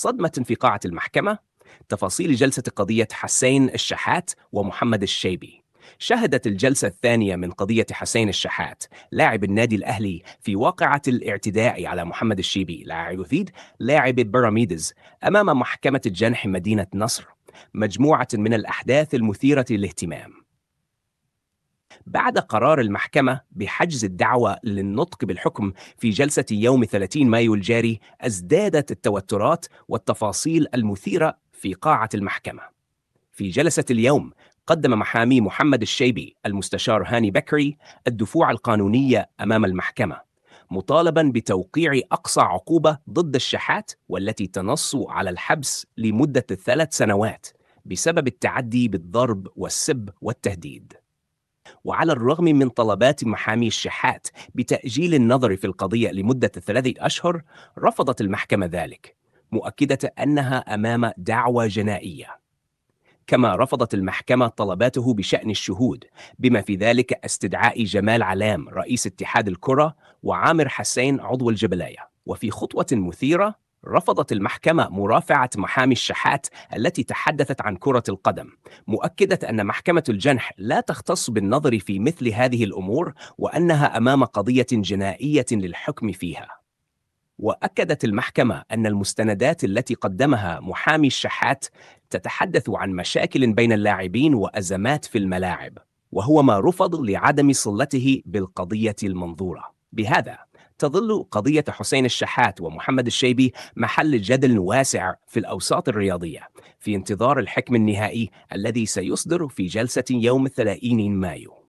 صدمة في قاعة المحكمة تفاصيل جلسة قضية حسين الشحات ومحمد الشيبي شهدت الجلسة الثانية من قضية حسين الشحات لاعب النادي الأهلي في واقعة الاعتداء على محمد الشيبي لاعب فيد لاعب بيراميدز أمام محكمة الجنح مدينة نصر مجموعة من الأحداث المثيرة للاهتمام بعد قرار المحكمة بحجز الدعوة للنطق بالحكم في جلسة يوم 30 مايو الجاري ازدادت التوترات والتفاصيل المثيرة في قاعة المحكمة. في جلسة اليوم قدم محامي محمد الشيبي المستشار هاني بكري الدفوع القانونية أمام المحكمة مطالبا بتوقيع أقصى عقوبة ضد الشحات والتي تنص على الحبس لمدة الثلاث سنوات بسبب التعدي بالضرب والسب والتهديد وعلى الرغم من طلبات محامي الشحات بتأجيل النظر في القضية لمدة ثلاثة أشهر رفضت المحكمة ذلك مؤكدة أنها أمام دعوى جنائية كما رفضت المحكمة طلباته بشأن الشهود بما في ذلك استدعاء جمال علام رئيس اتحاد الكرة وعامر حسين عضو الجبلاية وفي خطوة مثيرة رفضت المحكمة مرافعة محامي الشحات التي تحدثت عن كرة القدم، مؤكدة أن محكمة الجنح لا تختص بالنظر في مثل هذه الأمور وأنها أمام قضية جنائية للحكم فيها. وأكدت المحكمة أن المستندات التي قدمها محامي الشحات تتحدث عن مشاكل بين اللاعبين وأزمات في الملاعب، وهو ما رفض لعدم صلته بالقضية المنظورة. بهذا تظل قضية حسين الشحات ومحمد الشيبي محل جدل واسع في الأوساط الرياضية في انتظار الحكم النهائي الذي سيصدر في جلسة يوم 30 مايو